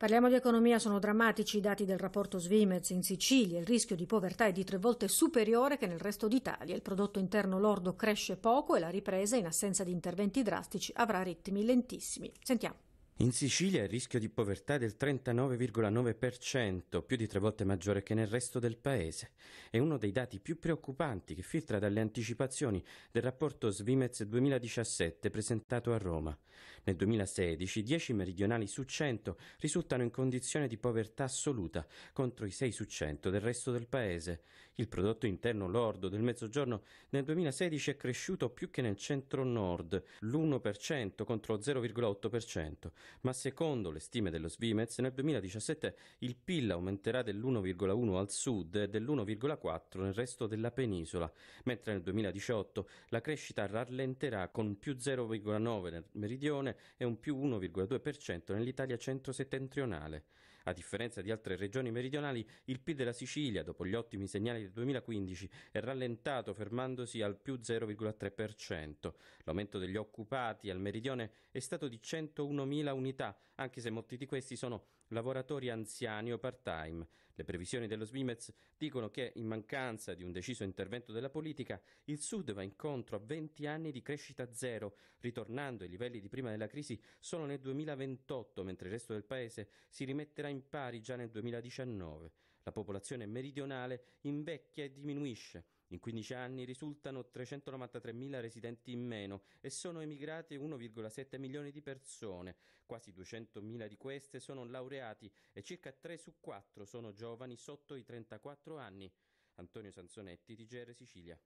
Parliamo di economia, sono drammatici i dati del rapporto Svimez in Sicilia, il rischio di povertà è di tre volte superiore che nel resto d'Italia, il prodotto interno lordo cresce poco e la ripresa in assenza di interventi drastici avrà ritmi lentissimi. Sentiamo. In Sicilia il rischio di povertà è del 39,9%, più di tre volte maggiore che nel resto del paese. È uno dei dati più preoccupanti che filtra dalle anticipazioni del rapporto Svimez 2017 presentato a Roma. Nel 2016 10 meridionali su 100 risultano in condizione di povertà assoluta, contro i 6 su 100 del resto del paese. Il prodotto interno lordo del Mezzogiorno nel 2016 è cresciuto più che nel centro-nord, l'1% contro lo 0,8% ma secondo le stime dello Svimez nel 2017 il PIL aumenterà dell'1,1 al sud e dell'1,4 nel resto della penisola, mentre nel 2018 la crescita rallenterà con più 0,9 nel meridione e un più 1,2% nell'Italia centro-settentrionale. A differenza di altre regioni meridionali, il PIL della Sicilia, dopo gli ottimi segnali del 2015, è rallentato fermandosi al più 0,3%. L'aumento degli occupati al meridione è stato di 101.000 unità, anche se molti di questi sono lavoratori anziani o part-time. Le previsioni dello Svimez dicono che, in mancanza di un deciso intervento della politica, il Sud va incontro a 20 anni di crescita zero, ritornando ai livelli di prima della crisi solo nel 2028, mentre il resto del paese si rimetterà in pari già nel 2019. La popolazione meridionale invecchia e diminuisce. In 15 anni risultano 393.000 residenti in meno e sono emigrate 1,7 milioni di persone. Quasi 200.000 di queste sono laureati e circa 3 su 4 sono giovani sotto i 34 anni. Antonio Sanzonetti, TGR Sicilia.